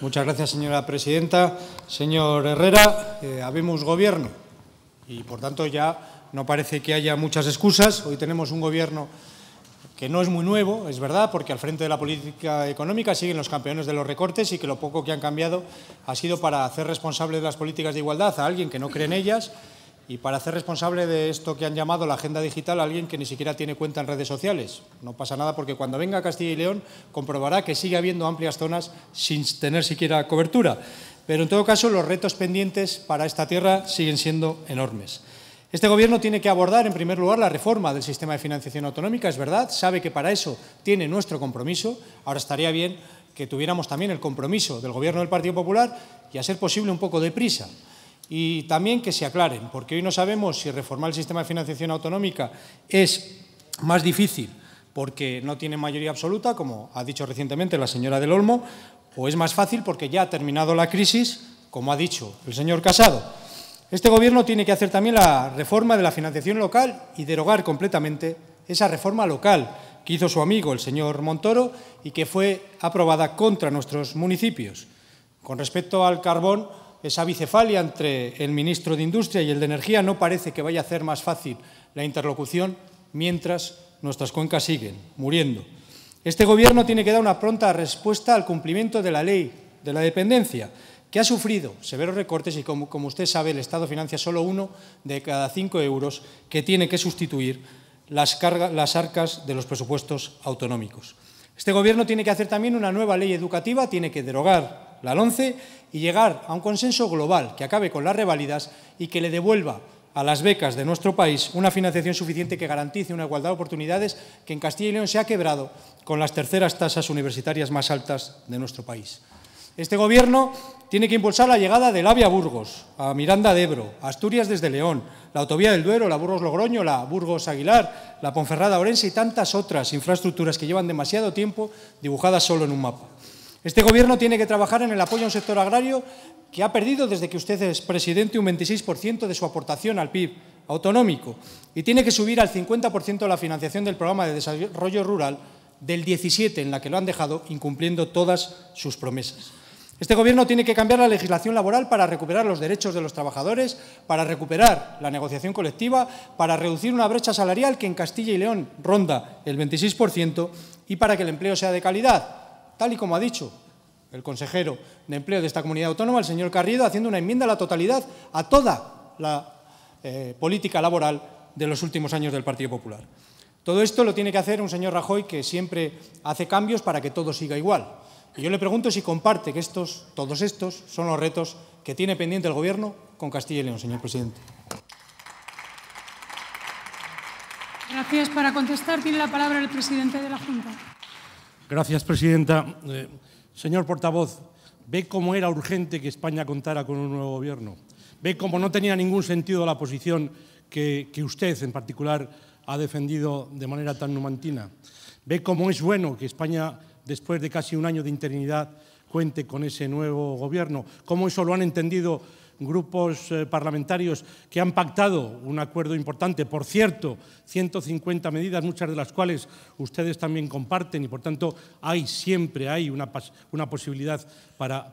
Muchas gracias, señora presidenta. Señor Herrera, eh, habemos gobierno y, por tanto, ya no parece que haya muchas excusas. Hoy tenemos un gobierno que no es muy nuevo, es verdad, porque al frente de la política económica siguen los campeones de los recortes y que lo poco que han cambiado ha sido para hacer responsable de las políticas de igualdad a alguien que no cree en ellas y para hacer responsable de esto que han llamado la agenda digital a alguien que ni siquiera tiene cuenta en redes sociales. No pasa nada porque cuando venga a Castilla y León comprobará que sigue habiendo amplias zonas sin tener siquiera cobertura. Pero en todo caso los retos pendientes para esta tierra siguen siendo enormes. Este Gobierno tiene que abordar, en primer lugar, la reforma del sistema de financiación autonómica, es verdad, sabe que para eso tiene nuestro compromiso. Ahora estaría bien que tuviéramos también el compromiso del Gobierno del Partido Popular y, a ser posible, un poco de prisa y también que se aclaren, porque hoy no sabemos si reformar el sistema de financiación autonómica es más difícil porque no tiene mayoría absoluta, como ha dicho recientemente la señora del Olmo, o es más fácil porque ya ha terminado la crisis, como ha dicho el señor Casado. Este Gobierno tiene que hacer también la reforma de la financiación local y derogar completamente esa reforma local que hizo su amigo el señor Montoro y que fue aprobada contra nuestros municipios. Con respecto al carbón, esa bicefalia entre el ministro de Industria y el de Energía no parece que vaya a hacer más fácil la interlocución mientras nuestras cuencas siguen muriendo. Este Gobierno tiene que dar una pronta respuesta al cumplimiento de la ley de la dependencia, que ha sufrido severos recortes y, como, usted sabe, el Estado financia solo uno de cada cinco euros que tiene que sustituir las arcas de los presupuestos autonómicos. Este Gobierno tiene que hacer también una nueva ley educativa, tiene que derogar la LONCE y llegar a un consenso global que acabe con las revalidas y que le devuelva a las becas de nuestro país una financiación suficiente que garantice una igualdad de oportunidades que en Castilla y León se ha quebrado con las terceras tasas universitarias más altas de nuestro país. Este Gobierno tiene que impulsar la llegada del AVE a Burgos, a Miranda de Ebro, Asturias desde León, la Autovía del Duero, la Burgos-Logroño, la Burgos-Aguilar, la Ponferrada-Orense y tantas otras infraestructuras que llevan demasiado tiempo dibujadas solo en un mapa. Este Gobierno tiene que trabajar en el apoyo a un sector agrario que ha perdido desde que usted es presidente un 26% de su aportación al PIB autonómico y tiene que subir al 50% la financiación del programa de desarrollo rural del 17 en la que lo han dejado incumpliendo todas sus promesas. Este Gobierno tiene que cambiar la legislación laboral para recuperar los derechos de los trabajadores, para recuperar la negociación colectiva, para reducir una brecha salarial que en Castilla y León ronda el 26% y para que el empleo sea de calidad, tal y como ha dicho el consejero de empleo de esta comunidad autónoma, el señor Carrido, haciendo una enmienda a la totalidad a toda la eh, política laboral de los últimos años del Partido Popular. Todo esto lo tiene que hacer un señor Rajoy que siempre hace cambios para que todo siga igual. Y yo le pregunto si comparte que estos, todos estos son los retos que tiene pendiente el Gobierno con Castilla y León, señor presidente. Gracias. Para contestar tiene la palabra el presidente de la Junta. Gracias, presidenta. Eh, señor portavoz, ve cómo era urgente que España contara con un nuevo gobierno. Ve cómo no tenía ningún sentido la posición que usted, en particular, ha defendido de manera tan numantina. Ve cómo es bueno que España después de casi un año de interinidad, cuente con ese nuevo gobierno. ¿Cómo eso lo han entendido grupos eh, parlamentarios que han pactado un acuerdo importante? Por cierto, 150 medidas, muchas de las cuales ustedes también comparten y, por tanto, hay siempre hay una, posibilidad para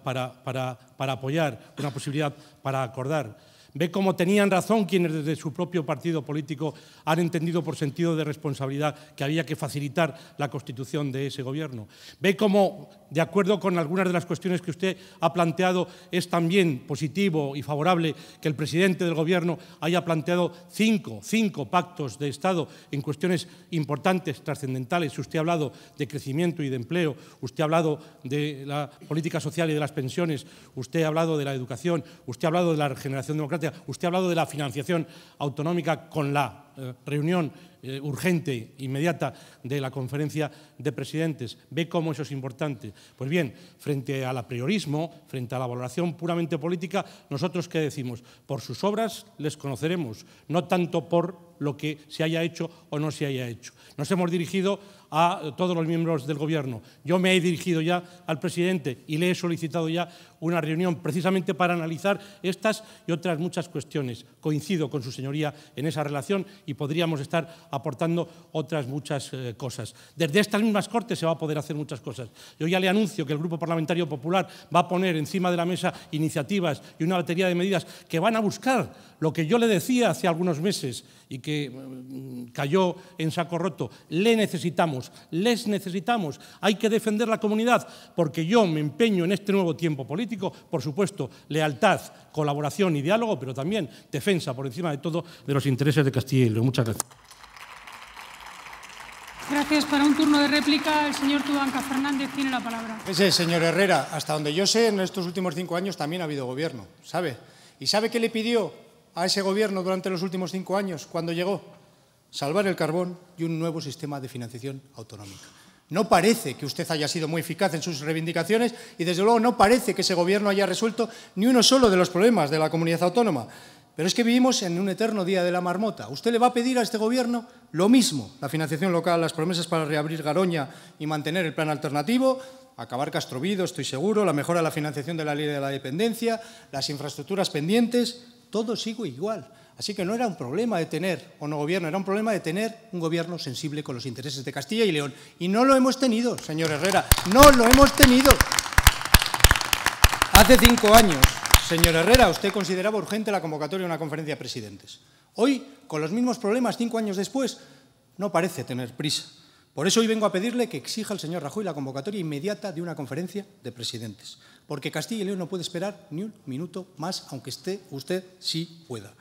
apoyar, una posibilidad para acordar. Ve cómo tenían razón quienes desde su propio partido político han entendido por sentido de responsabilidad que había que facilitar la constitución de ese gobierno. Ve cómo, de acuerdo con algunas de las cuestiones que usted ha planteado, es también positivo y favorable que el presidente del gobierno haya planteado cinco, cinco pactos de Estado en cuestiones importantes, trascendentales. Usted ha hablado de crecimiento y de empleo, usted ha hablado de la política social y de las pensiones, usted ha hablado de la educación, usted ha hablado de la regeneración democrática Usted ha hablado de la financiación autonómica con la eh, reunión eh, urgente, inmediata de la conferencia de presidentes. Ve cómo eso es importante. Pues bien, frente al apriorismo, frente a la valoración puramente política, nosotros qué decimos? Por sus obras les conoceremos, no tanto por lo que se haya hecho o no se haya hecho. Nos hemos dirigido a todos los miembros del Gobierno. Yo me he dirigido ya al presidente y le he solicitado ya una reunión precisamente para analizar estas y otras muchas cuestiones. Coincido con su señoría en esa relación y podríamos estar aportando otras muchas eh, cosas. Desde estas mismas Cortes se va a poder hacer muchas cosas. Yo ya le anuncio que el Grupo Parlamentario Popular va a poner encima de la mesa iniciativas y una batería de medidas que van a buscar lo que yo le decía hace algunos meses y que mm, cayó en saco roto. Le necesitamos, les necesitamos. Hay que defender la comunidad porque yo me empeño en este nuevo tiempo político, por supuesto, lealtad, colaboración y diálogo, pero también defensa por encima de todo de los intereses de Castilla y León. Muchas gracias. Gracias. Para un turno de réplica, el señor Tubanca Fernández tiene la palabra. Ese, señor Herrera, hasta donde yo sé, en estos últimos cinco años también ha habido gobierno, ¿sabe? ¿Y sabe qué le pidió a ese gobierno durante los últimos cinco años, cuando llegó? Salvar el carbón y un nuevo sistema de financiación autonómica. No parece que usted haya sido muy eficaz en sus reivindicaciones y, desde luego, no parece que ese gobierno haya resuelto ni uno solo de los problemas de la comunidad autónoma. Pero es que vivimos en un eterno día de la marmota. Usted le va a pedir a este gobierno lo mismo. La financiación local, las promesas para reabrir Garoña y mantener el plan alternativo, acabar Castrovido, estoy seguro, la mejora de la financiación de la ley de la dependencia, las infraestructuras pendientes, todo sigue igual. Así que no era un problema de tener o no gobierno, era un problema de tener un gobierno sensible con los intereses de Castilla y León. Y no lo hemos tenido, señor Herrera, no lo hemos tenido. Hace cinco años Señor Herrera, usted consideraba urgente la convocatoria de una conferencia de presidentes. Hoy, con los mismos problemas cinco años después, no parece tener prisa. Por eso hoy vengo a pedirle que exija al señor Rajoy la convocatoria inmediata de una conferencia de presidentes, porque Castilla y León no puede esperar ni un minuto más, aunque esté usted sí pueda.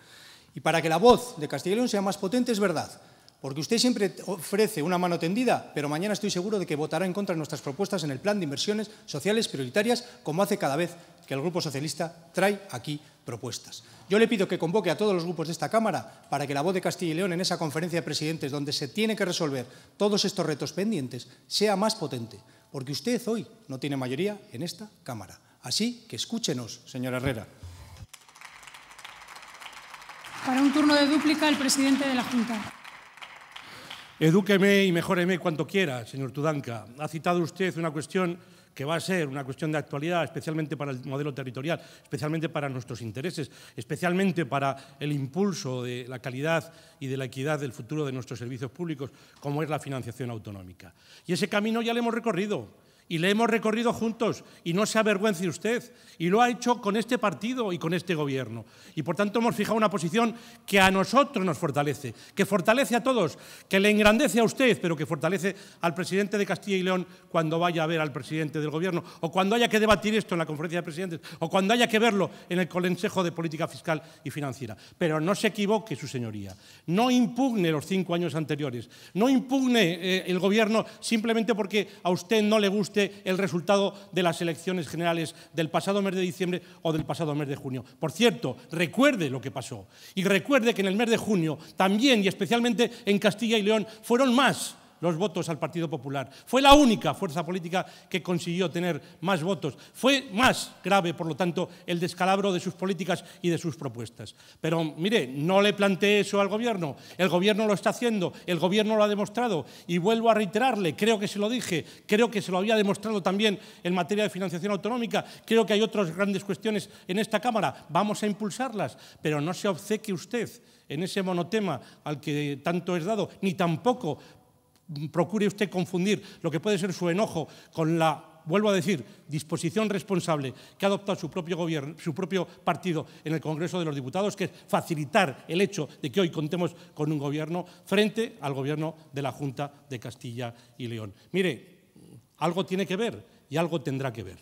Y para que la voz de Castilla y León sea más potente, es verdad, porque usted siempre ofrece una mano tendida, pero mañana estoy seguro de que votará en contra de nuestras propuestas en el plan de inversiones sociales prioritarias, como hace cada vez que el Grupo Socialista trae aquí propuestas. Yo le pido que convoque a todos los grupos de esta Cámara para que la voz de Castilla y León en esa conferencia de presidentes donde se tiene que resolver todos estos retos pendientes sea más potente, porque usted hoy no tiene mayoría en esta Cámara. Así que escúchenos, señora Herrera. Para un turno de dúplica, el presidente de la Junta. Edúqueme y mejóreme cuanto quiera, señor Tudanca. Ha citado usted una cuestión que va a ser una cuestión de actualidad, especialmente para el modelo territorial, especialmente para nuestros intereses, especialmente para el impulso de la calidad y de la equidad del futuro de nuestros servicios públicos, como es la financiación autonómica. Y ese camino ya lo hemos recorrido y le hemos recorrido juntos y no se avergüence usted y lo ha hecho con este partido y con este gobierno y por tanto hemos fijado una posición que a nosotros nos fortalece, que fortalece a todos, que le engrandece a usted pero que fortalece al presidente de Castilla y León cuando vaya a ver al presidente del gobierno o cuando haya que debatir esto en la conferencia de presidentes o cuando haya que verlo en el Consejo de Política Fiscal y Financiera. Pero no se equivoque su señoría, no impugne los cinco años anteriores, no impugne eh, el gobierno simplemente porque a usted no le gusta el resultado de las elecciones generales del pasado mes de diciembre o del pasado mes de junio. Por cierto, recuerde lo que pasó y recuerde que en el mes de junio también y especialmente en Castilla y León fueron más los votos al Partido Popular. Fue la única fuerza política que consiguió tener más votos. Fue más grave, por lo tanto, el descalabro de sus políticas y de sus propuestas. Pero mire, no le planteé eso al Gobierno. El Gobierno lo está haciendo, el Gobierno lo ha demostrado. Y vuelvo a reiterarle, creo que se lo dije, creo que se lo había demostrado también en materia de financiación autonómica. Creo que hay otras grandes cuestiones en esta Cámara. Vamos a impulsarlas, pero no se obceque usted en ese monotema al que tanto es dado, ni tampoco procure usted confundir lo que puede ser su enojo con la, vuelvo a decir, disposición responsable que ha adoptado su propio, su propio partido en el Congreso de los Diputados, que es facilitar el hecho de que hoy contemos con un gobierno frente al gobierno de la Junta de Castilla y León. Mire, algo tiene que ver y algo tendrá que ver.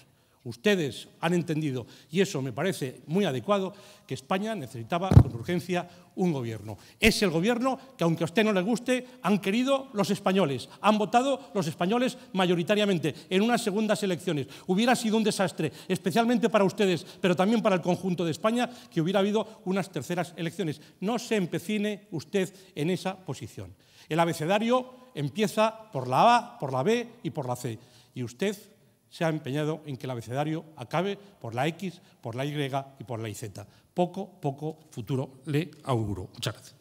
Ustedes han entendido, y eso me parece muy adecuado, que España necesitaba con urgencia un gobierno. Es el gobierno que, aunque a usted no le guste, han querido los españoles, han votado los españoles mayoritariamente en unas segundas elecciones. Hubiera sido un desastre, especialmente para ustedes, pero también para el conjunto de España, que hubiera habido unas terceras elecciones. No se empecine usted en esa posición. El abecedario empieza por la A, por la B y por la C. Y usted se ha empeñado en que el abecedario acabe por la X, por la Y y por la Z. Poco, poco futuro le auguro. Muchas gracias.